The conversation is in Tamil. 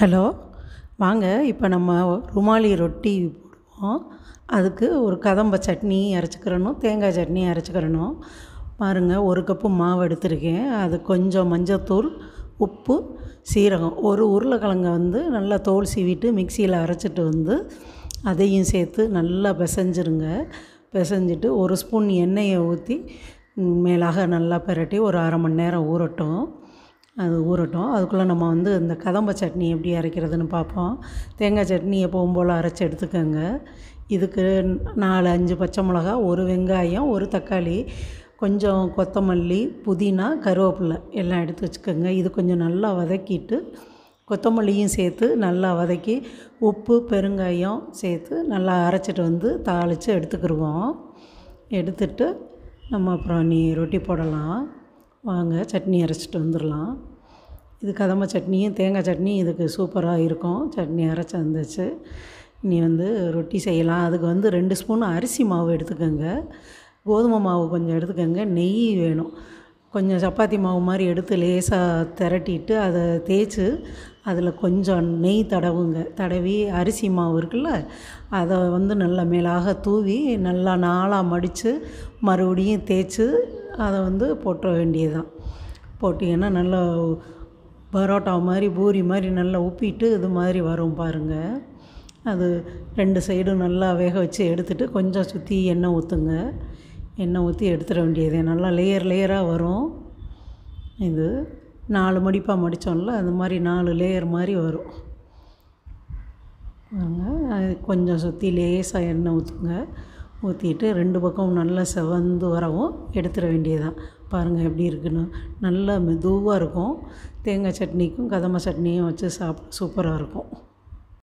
ஹலோ வாங்க இப்போ நம்ம ருமாலி ரொட்டி போடுவோம் அதுக்கு ஒரு கதம்ப சட்னி அரைச்சிக்கிறணும் தேங்காய் சட்னி அரைச்சிக்கிறணும் பாருங்கள் ஒரு கப்பு மாவு எடுத்திருக்கேன் அது கொஞ்சம் மஞ்சத்தூள் உப்பு சீரகம் ஒரு உருளைக்கிழங்கை வந்து நல்லா தோல் சீவிட்டு மிக்சியில் அரைச்சிட்டு வந்து அதையும் சேர்த்து நல்லா பிசைஞ்சிருங்க பிசைஞ்சிட்டு ஒரு ஸ்பூன் எண்ணெயை ஊற்றி மேலாக நல்லா பெரட்டி ஒரு அரை மணி நேரம் ஊறட்டும் அது ஊறட்டும் அதுக்குள்ளே நம்ம வந்து இந்த கதம்ப சட்னி எப்படி அரைக்கிறதுன்னு பார்ப்போம் தேங்காய் சட்னி எப்பவும் போல் அரைச்சி எடுத்துக்கோங்க இதுக்கு நாலு அஞ்சு பச்சை மிளகா ஒரு வெங்காயம் ஒரு தக்காளி கொஞ்சம் கொத்தமல்லி புதினா கருவேப்பிலை எல்லாம் எடுத்து வச்சுக்கோங்க இது கொஞ்சம் நல்லா வதக்கிட்டு கொத்தமல்லியும் சேர்த்து நல்லா வதக்கி உப்பு பெருங்காயம் சேர்த்து நல்லா அரைச்சிட்டு வந்து தாளித்து எடுத்துக்கிடுவோம் எடுத்துட்டு நம்ம அப்புறம் நீ ரொட்டி போடலாம் வாங்க சட்னி அரைச்சிட்டு வந்துடலாம் இது கதம்ப சட்னியும் தேங்காய் சட்னி இதுக்கு சூப்பராக இருக்கும் சட்னி அரைச்சி வந்துச்சு நீ வந்து ரொட்டி செய்யலாம் அதுக்கு வந்து ரெண்டு ஸ்பூன் அரிசி மாவு எடுத்துக்கோங்க கோதுமை மாவு கொஞ்சம் எடுத்துக்கோங்க நெய் வேணும் கொஞ்சம் சப்பாத்தி மாவு மாதிரி எடுத்து லேசாக திரட்டிட்டு அதை தேய்ச்சி அதில் கொஞ்சம் நெய் தடவுங்க தடவி அரிசி மாவு இருக்குல்ல அதை வந்து நல்லா மேலாக தூவி நல்லா நாளாக மடித்து மறுபடியும் தேய்ச்சி அதை வந்து போட்டுற வேண்டியது தான் போட்டிங்கன்னா நல்லா பரோட்டா மாதிரி பூரி மாதிரி நல்லா உப்பிட்டு இது மாதிரி வரும் பாருங்கள் அது ரெண்டு சைடும் நல்லா வேக வச்சு எடுத்துகிட்டு கொஞ்சம் சுற்றி எண்ணெய் ஊற்றுங்க எண்ணெய் ஊற்றி எடுத்துட வேண்டியது நல்லா லேயர் லேயராக வரும் இது நாலு மடிப்பாக மடித்தோம்ல அது மாதிரி நாலு லேயர் மாதிரி வரும் கொஞ்சம் சுற்றி லேசாக எண்ணெய் ஊற்றுங்க ஊற்றிட்டு ரெண்டு பக்கம் நல்லா செவந்து வரவும் எடுத்துட வேண்டியதுதான் பாருங்கள் எப்படி இருக்குன்னு நல்லா மெதுவாக இருக்கும் தேங்காய் சட்னிக்கும் கதம்ப சட்னியும் வச்சு சாப்பிட சூப்பராக இருக்கும்